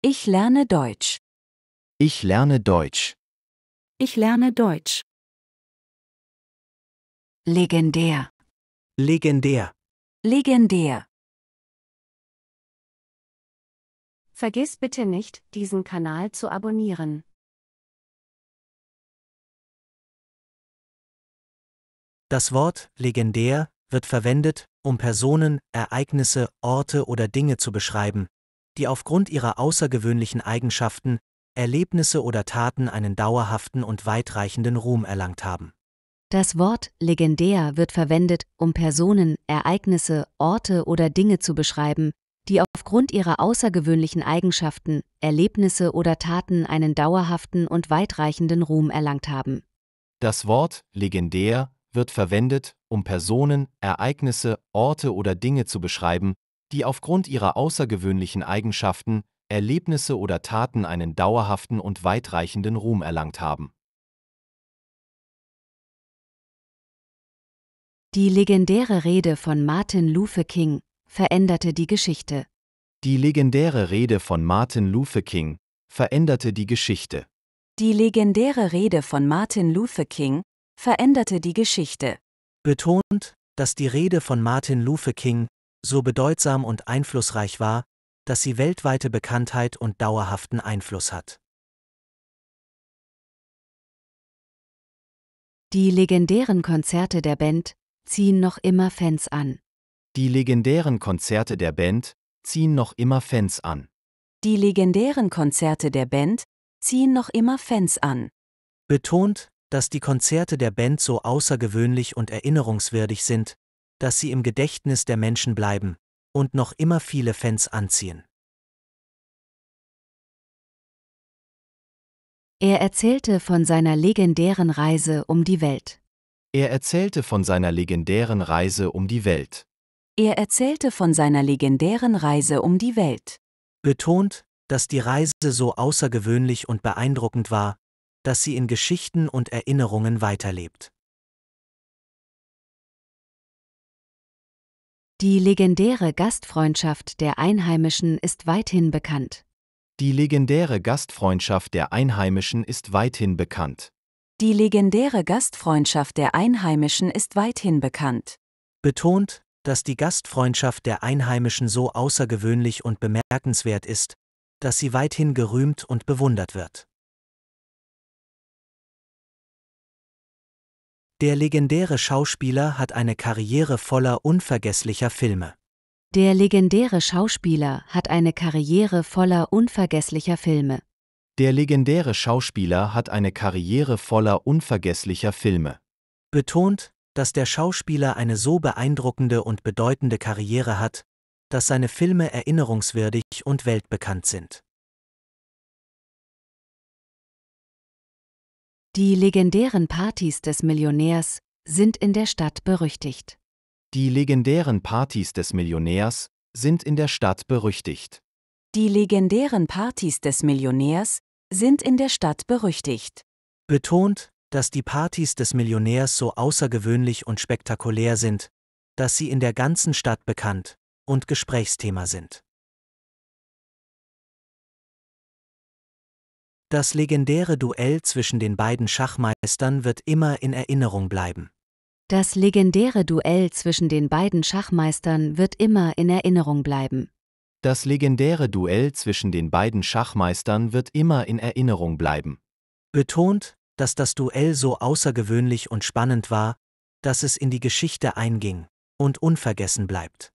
Ich lerne Deutsch. Ich lerne Deutsch. Ich lerne Deutsch. Legendär. Legendär. Legendär. Vergiss bitte nicht, diesen Kanal zu abonnieren. Das Wort legendär wird verwendet, um Personen, Ereignisse, Orte oder Dinge zu beschreiben, die aufgrund ihrer außergewöhnlichen Eigenschaften, Erlebnisse oder Taten einen dauerhaften und weitreichenden Ruhm erlangt haben. Das Wort legendär wird verwendet, um Personen, Ereignisse, Orte oder Dinge zu beschreiben, die aufgrund ihrer außergewöhnlichen Eigenschaften, Erlebnisse oder Taten einen dauerhaften und weitreichenden Ruhm erlangt haben. Das Wort legendär wird verwendet, um Personen, Ereignisse, Orte oder Dinge zu beschreiben, die aufgrund ihrer außergewöhnlichen Eigenschaften, Erlebnisse oder Taten einen dauerhaften und weitreichenden Ruhm erlangt haben. Die legendäre Rede von Martin Luther King veränderte die Geschichte. Die legendäre Rede von Martin Luther King veränderte die Geschichte. Die legendäre Rede von Martin Luther King veränderte die Geschichte. Betont, dass die Rede von Martin Luther King so bedeutsam und einflussreich war, dass sie weltweite Bekanntheit und dauerhaften Einfluss hat. Die legendären Konzerte der Band ziehen noch immer Fans an. Die legendären Konzerte der Band ziehen noch immer Fans an. Die legendären Konzerte der Band ziehen noch immer Fans an. Betont, dass die Konzerte der Band so außergewöhnlich und erinnerungswürdig sind, dass sie im Gedächtnis der Menschen bleiben und noch immer viele Fans anziehen. Er erzählte von seiner legendären Reise um die Welt. Er erzählte von seiner legendären Reise um die Welt. Er erzählte von seiner legendären Reise um die Welt. Betont, dass die Reise so außergewöhnlich und beeindruckend war, dass sie in Geschichten und Erinnerungen weiterlebt. Die legendäre Gastfreundschaft der Einheimischen ist weithin bekannt. Die legendäre Gastfreundschaft der Einheimischen ist weithin bekannt. Die legendäre Gastfreundschaft der Einheimischen ist weithin bekannt. Betont, dass die Gastfreundschaft der Einheimischen so außergewöhnlich und bemerkenswert ist, dass sie weithin gerühmt und bewundert wird. Der legendäre Schauspieler hat eine Karriere voller unvergesslicher Filme. Der legendäre Schauspieler hat eine Karriere voller unvergesslicher Filme. Der legendäre Schauspieler hat eine Karriere voller unvergesslicher Filme. Betont, dass der Schauspieler eine so beeindruckende und bedeutende Karriere hat, dass seine Filme erinnerungswürdig und weltbekannt sind. Die legendären Partys des Millionärs sind in der Stadt berüchtigt. Die legendären Partys des Millionärs sind in der Stadt berüchtigt. Die legendären Partys des Millionärs sind in der Stadt berüchtigt. Betont, dass die Partys des Millionärs so außergewöhnlich und spektakulär sind, dass sie in der ganzen Stadt bekannt und Gesprächsthema sind. Das legendäre Duell zwischen den beiden Schachmeistern wird immer in Erinnerung bleiben. Das legendäre Duell zwischen den beiden Schachmeistern wird immer in Erinnerung bleiben. Das legendäre Duell zwischen den beiden Schachmeistern wird immer in Erinnerung bleiben. Betont, dass das Duell so außergewöhnlich und spannend war, dass es in die Geschichte einging und unvergessen bleibt.